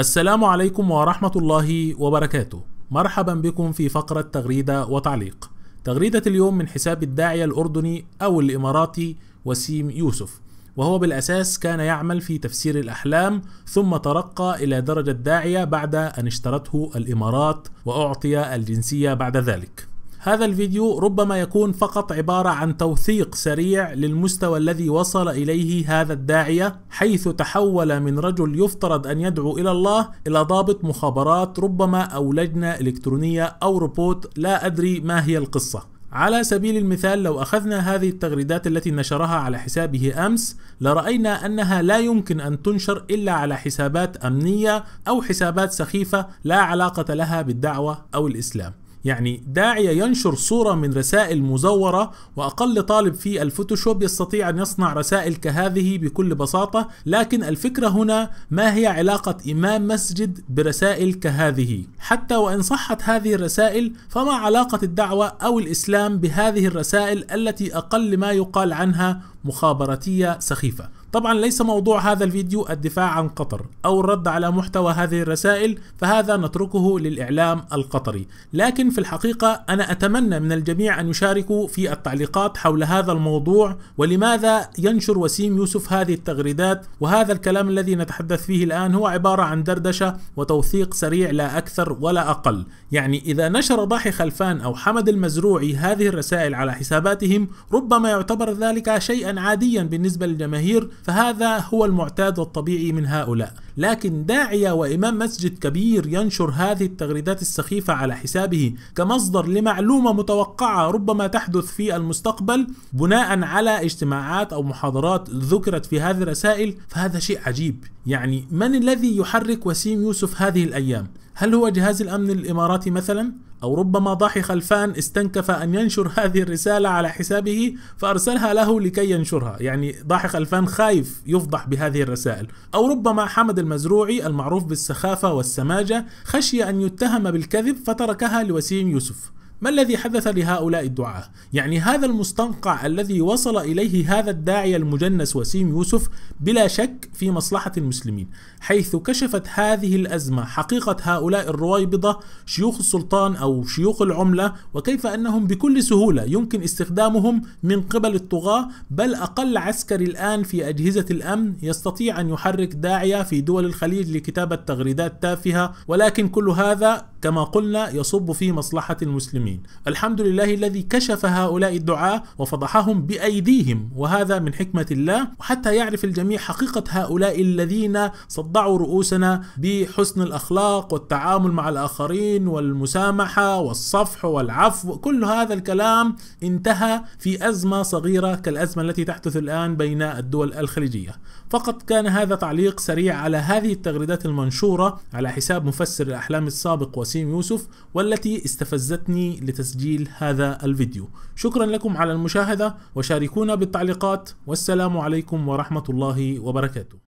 السلام عليكم ورحمة الله وبركاته مرحبا بكم في فقرة تغريدة وتعليق تغريدة اليوم من حساب الداعية الأردني أو الإماراتي وسيم يوسف وهو بالأساس كان يعمل في تفسير الأحلام ثم ترقى إلى درجة داعية بعد أن اشترته الإمارات وأعطي الجنسية بعد ذلك هذا الفيديو ربما يكون فقط عبارة عن توثيق سريع للمستوى الذي وصل إليه هذا الداعية حيث تحول من رجل يفترض أن يدعو إلى الله إلى ضابط مخابرات ربما أو لجنة إلكترونية أو روبوت لا أدري ما هي القصة على سبيل المثال لو أخذنا هذه التغريدات التي نشرها على حسابه أمس لرأينا أنها لا يمكن أن تنشر إلا على حسابات أمنية أو حسابات سخيفة لا علاقة لها بالدعوة أو الإسلام يعني داعية ينشر صورة من رسائل مزورة وأقل طالب في الفوتوشوب يستطيع أن يصنع رسائل كهذه بكل بساطة لكن الفكرة هنا ما هي علاقة إمام مسجد برسائل كهذه حتى وإن صحت هذه الرسائل فما علاقة الدعوة أو الإسلام بهذه الرسائل التي أقل ما يقال عنها مخابراتية سخيفة طبعا ليس موضوع هذا الفيديو الدفاع عن قطر أو الرد على محتوى هذه الرسائل فهذا نتركه للإعلام القطري لكن في الحقيقة أنا أتمنى من الجميع أن يشاركوا في التعليقات حول هذا الموضوع ولماذا ينشر وسيم يوسف هذه التغريدات وهذا الكلام الذي نتحدث فيه الآن هو عبارة عن دردشة وتوثيق سريع لا أكثر ولا أقل يعني إذا نشر ضاحي خلفان أو حمد المزروعي هذه الرسائل على حساباتهم ربما يعتبر ذلك شيئا عاديا بالنسبة للجماهير فهذا هو المعتاد والطبيعي من هؤلاء لكن داعية وإمام مسجد كبير ينشر هذه التغريدات السخيفة على حسابه كمصدر لمعلومة متوقعة ربما تحدث في المستقبل بناء على اجتماعات أو محاضرات ذكرت في هذه الرسائل فهذا شيء عجيب يعني من الذي يحرك وسيم يوسف هذه الأيام؟ هل هو جهاز الأمن الإماراتي مثلا؟ أو ربما ضاحي خلفان استنكف أن ينشر هذه الرسالة على حسابه فأرسلها له لكي ينشرها يعني ضاحي خلفان خايف يفضح بهذه الرسائل أو ربما حمد المزروعي المعروف بالسخافة والسماجة خشي أن يتهم بالكذب فتركها لوسيم يوسف ما الذي حدث لهؤلاء الدعاة؟ يعني هذا المستنقع الذي وصل إليه هذا الداعية المجنس وسيم يوسف بلا شك في مصلحة المسلمين حيث كشفت هذه الأزمة حقيقة هؤلاء الرويبضة شيوخ السلطان أو شيوخ العملة وكيف أنهم بكل سهولة يمكن استخدامهم من قبل الطغاة بل أقل عسكري الآن في أجهزة الأمن يستطيع أن يحرك داعية في دول الخليج لكتابة تغريدات تافهة ولكن كل هذا كما قلنا يصب في مصلحة المسلمين الحمد لله الذي كشف هؤلاء الدعاة وفضحهم بأيديهم وهذا من حكمة الله وحتى يعرف الجميع حقيقة هؤلاء الذين صدعوا رؤوسنا بحسن الأخلاق والتعامل مع الآخرين والمسامحة والصفح والعفو كل هذا الكلام انتهى في أزمة صغيرة كالأزمة التي تحدث الآن بين الدول الخليجية فقط كان هذا تعليق سريع على هذه التغريدات المنشورة على حساب مفسر الأحلام السابق وسيم وسيم يوسف والتي استفزتني لتسجيل هذا الفيديو شكرا لكم على المشاهدة وشاركونا بالتعليقات والسلام عليكم ورحمة الله وبركاته